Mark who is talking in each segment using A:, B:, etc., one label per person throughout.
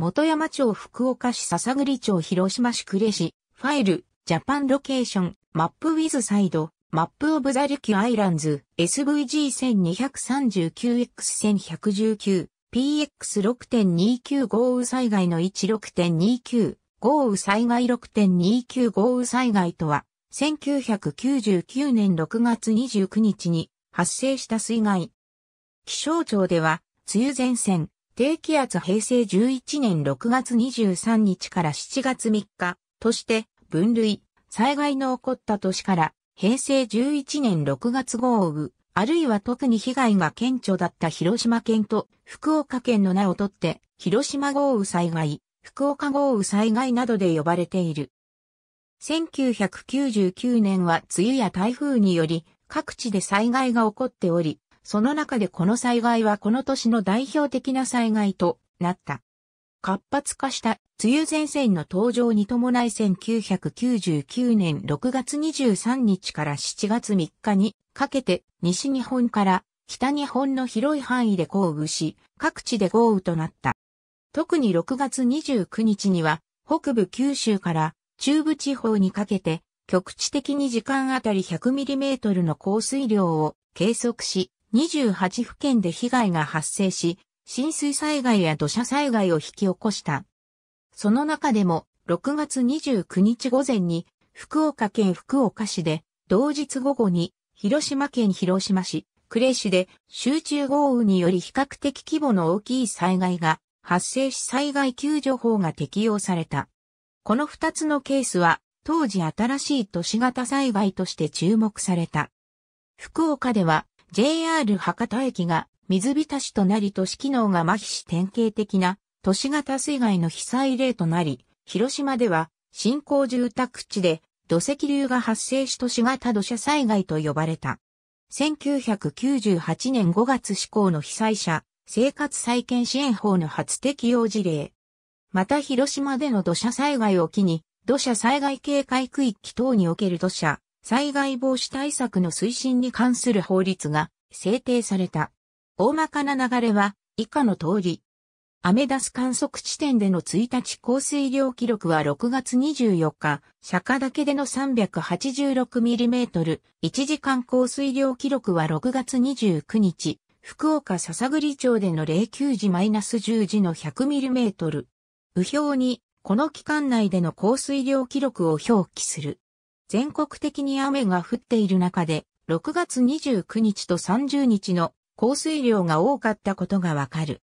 A: 元山町福岡市笹栗町広島市呉市、ファイル、ジャパンロケーション、マップウィズサイド、マップオブザリキュアイランズ、SVG1239X1119、PX6.29 豪雨災害の16.29、豪雨災害6.29豪雨災害とは、1999年6月29日に発生した水害。気象庁では、梅雨前線、低気圧平成11年6月23日から7月3日として分類、災害の起こった年から平成11年6月豪雨、あるいは特に被害が顕著だった広島県と福岡県の名をとって、広島豪雨災害、福岡豪雨災害などで呼ばれている。1999年は梅雨や台風により各地で災害が起こっており、その中でこの災害はこの年の代表的な災害となった。活発化した梅雨前線の登場に伴い1999年6月23日から7月3日にかけて西日本から北日本の広い範囲で降雨し、各地で豪雨となった。特に6月29日には北部九州から中部地方にかけて局地的に時間あたり1 0 0トルの降水量を計測し、28府県で被害が発生し、浸水災害や土砂災害を引き起こした。その中でも、6月29日午前に、福岡県福岡市で、同日午後に、広島県広島市、呉市で、集中豪雨により比較的規模の大きい災害が発生し災害救助法が適用された。この2つのケースは、当時新しい都市型災害として注目された。福岡では、JR 博多駅が水浸しとなり都市機能が麻痺し典型的な都市型水害の被災例となり、広島では新興住宅地で土石流が発生し都市型土砂災害と呼ばれた。1998年5月施行の被災者生活再建支援法の初適用事例。また広島での土砂災害を機に、土砂災害警戒区域等における土砂、災害防止対策の推進に関する法律が制定された。大まかな流れは以下の通り。アメダス観測地点での1日降水量記録は6月24日、釈迦岳での3 8 6トル、1時間降水量記録は6月29日、福岡笹栗町での09時 -10 時の1 0 0トル。右表に、この期間内での降水量記録を表記する。全国的に雨が降っている中で、6月29日と30日の降水量が多かったことがわかる。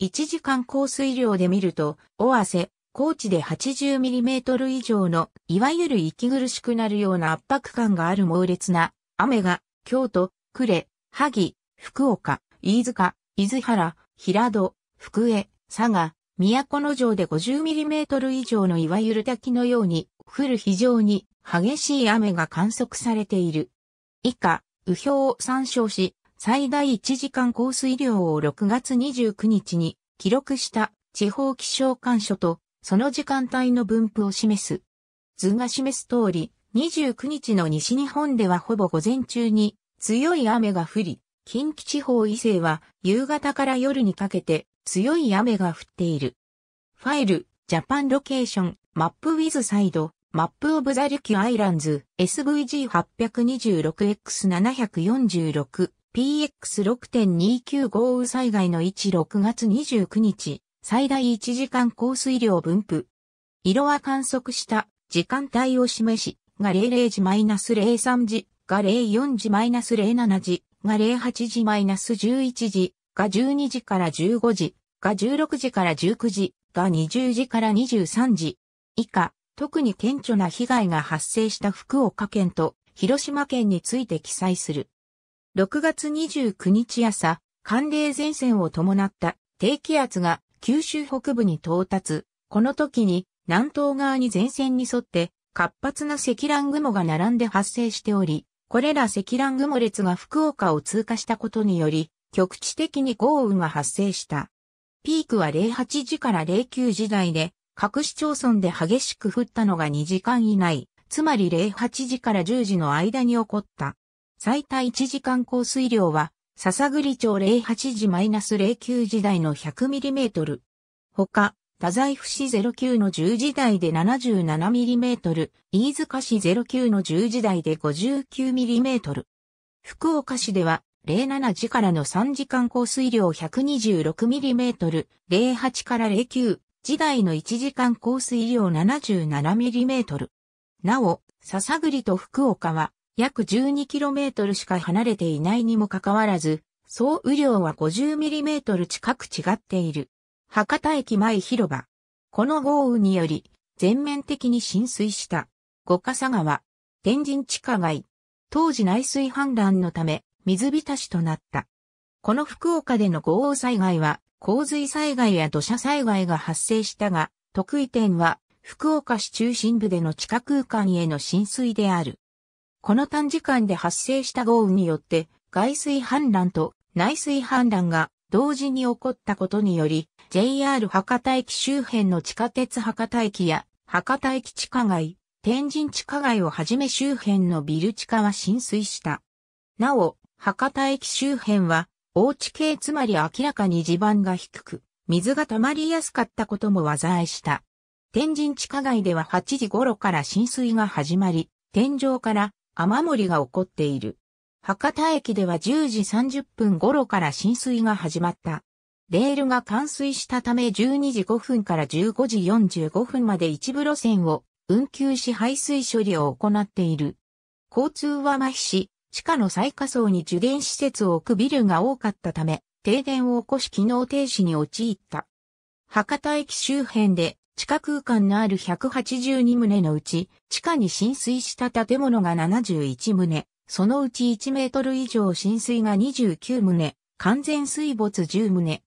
A: 1時間降水量で見ると、尾汗。高知で8 0トル以上の、いわゆる息苦しくなるような圧迫感がある猛烈な雨が、京都、呉、萩、福岡、飯塚、伊豆原、平戸、福江、佐賀、都城で5 0トル以上のいわゆる滝のように降る非常に激しい雨が観測されている。以下、雨表を参照し、最大1時間降水量を6月29日に記録した地方気象観所と、その時間帯の分布を示す。図が示す通り、29日の西日本ではほぼ午前中に強い雨が降り、近畿地方以西は夕方から夜にかけて強い雨が降っている。ファイル、ジャパンロケーション、マップウィズサイド、マップオブザリュキュアイランズ SVG826X746 PX6.295 雨災害の16月29日最大1時間降水量分布色は観測した時間帯を示しが00時 -03 時が04時 -07 時が08時 -11 時が12時から15時が16時から19時が20時から23時以下特に顕著な被害が発生した福岡県と広島県について記載する。6月29日朝、寒冷前線を伴った低気圧が九州北部に到達。この時に南東側に前線に沿って活発な積乱雲が並んで発生しており、これら積乱雲列が福岡を通過したことにより、局地的に豪雨が発生した。ピークは08時から09時台で、各市町村で激しく降ったのが2時間以内、つまり08時から10時の間に起こった。最大1時間降水量は、笹栗町08時 -09 時台の 100mm。他、太宰府市09の10時台で 77mm、飯塚市09の10時台で 59mm。福岡市では、07時からの3時間降水量 126mm、08から09、時代の1時間降水量7 7トル。なお、笹栗と福岡は約1 2トルしか離れていないにもかかわらず、総雨量は5 0トル近く違っている。博多駅前広場。この豪雨により、全面的に浸水した。五笠川、天神地下街。当時内水氾濫のため、水浸しとなった。この福岡での豪雨災害は、洪水災害や土砂災害が発生したが、得意点は福岡市中心部での地下空間への浸水である。この短時間で発生した豪雨によって、外水氾濫と内水氾濫が同時に起こったことにより、JR 博多駅周辺の地下鉄博多駅や博多駅地下街、天神地下街をはじめ周辺のビル地下は浸水した。なお、博多駅周辺は大地形つまり明らかに地盤が低く、水が溜まりやすかったことも災いした。天神地下街では8時頃から浸水が始まり、天井から雨漏りが起こっている。博多駅では10時30分頃から浸水が始まった。レールが冠水したため12時5分から15時45分まで一部路線を運休し排水処理を行っている。交通は麻痺し、地下の最下層に受電施設を置くビルが多かったため、停電を起こし機能停止に陥った。博多駅周辺で地下空間のある182棟のうち、地下に浸水した建物が71棟、そのうち1メートル以上浸水が29棟、完全水没10棟。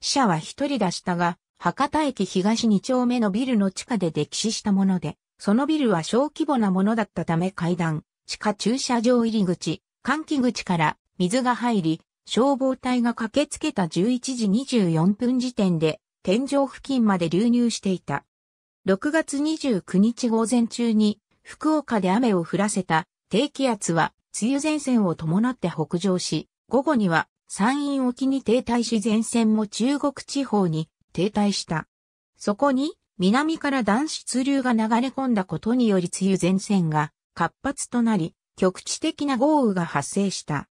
A: 死者は1人出したが、博多駅東2丁目のビルの地下で溺死したもので、そのビルは小規模なものだったため階段、地下駐車場入り口、換気口から水が入り、消防隊が駆けつけた11時24分時点で、天井付近まで流入していた。6月29日午前中に、福岡で雨を降らせた低気圧は、梅雨前線を伴って北上し、午後には山陰沖に停滞し前線も中国地方に停滞した。そこに南から暖湿流が流れ込んだことにより梅雨前線が活発となり、局地的な豪雨が発生した。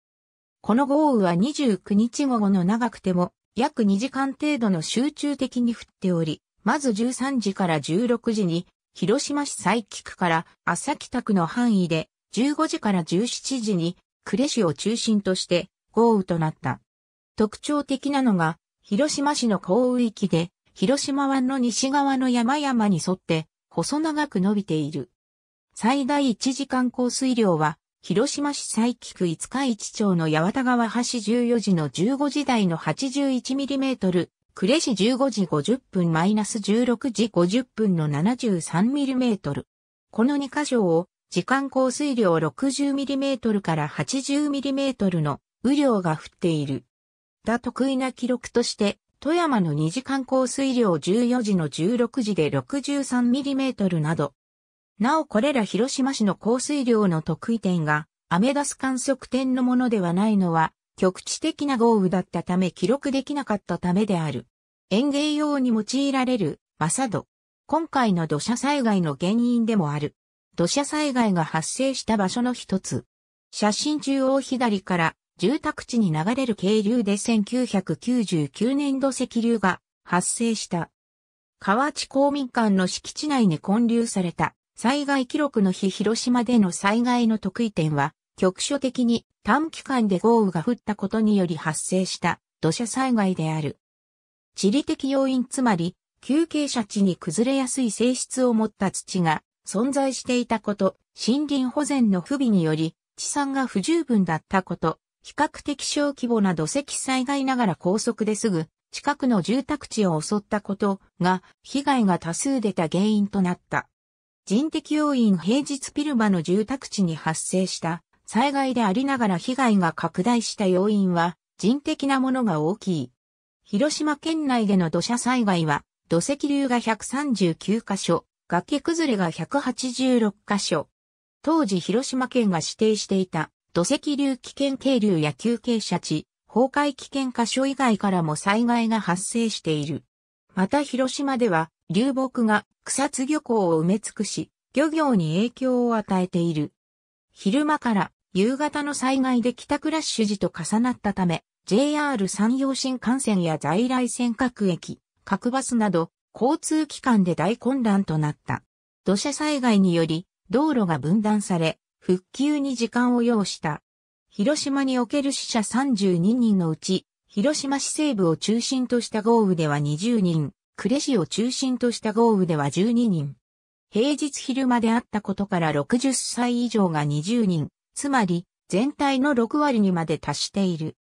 A: この豪雨は29日午後の長くても約2時間程度の集中的に降っており、まず13時から16時に広島市佐伯区から朝北区の範囲で15時から17時に呉市を中心として豪雨となった。特徴的なのが広島市の広域で広島湾の西側の山々に沿って細長く伸びている最大1時間降水量は、広島市佐伯区五日市町の八幡川橋14時の15時台の 81mm、呉市15時50分マイナス16時50分の 73mm。この2箇所を時間降水量 60mm から 80mm の雨量が降っている。だ得意な記録として、富山の2時間降水量14時の16時で 63mm など、なおこれら広島市の降水量の得意点が、アメダス観測点のものではないのは、局地的な豪雨だったため記録できなかったためである。園芸用に用いられる、マサド。今回の土砂災害の原因でもある。土砂災害が発生した場所の一つ。写真中央左から住宅地に流れる渓流で1999年度石流が発生した。河内公民館の敷地内に建立された災害記録の日広島での災害の特異点は、局所的に短期間で豪雨が降ったことにより発生した土砂災害である。地理的要因つまり、休憩者地に崩れやすい性質を持った土が存在していたこと、森林保全の不備により、地産が不十分だったこと、比較的小規模な土石災害ながら高速ですぐ、近くの住宅地を襲ったことが、被害が多数出た原因となった。人的要因平日ピルバの住宅地に発生した災害でありながら被害が拡大した要因は人的なものが大きい。広島県内での土砂災害は土石流が139カ所、崖崩れが186カ所。当時広島県が指定していた土石流危険渓流や休憩者地、崩壊危険箇所以外からも災害が発生している。また広島では流木が草津漁港を埋め尽くし、漁業に影響を与えている。昼間から夕方の災害で帰宅ラッシュ時と重なったため、JR 山陽新幹線や在来線各駅、各バスなど、交通機関で大混乱となった。土砂災害により、道路が分断され、復旧に時間を要した。広島における死者32人のうち、広島市西部を中心とした豪雨では20人、呉市を中心とした豪雨では12人。平日昼間であったことから60歳以上が20人、つまり全体の6割にまで達している。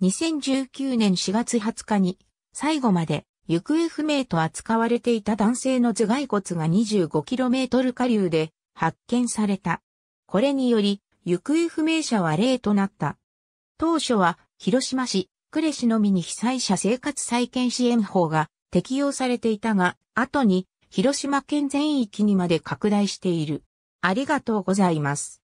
A: 2019年4月20日に最後まで行方不明と扱われていた男性の頭蓋骨が 25km 下流で発見された。これにより行方不明者は0となった。当初は広島市呉市のみに被災者生活再建支援法が適用されていたが、後に広島県全域にまで拡大している。ありがとうございます。